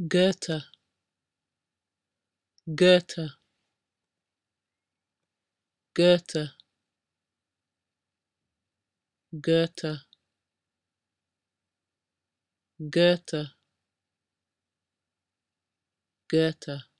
Goethe Goethe Goethe Goethe Goethe Goethe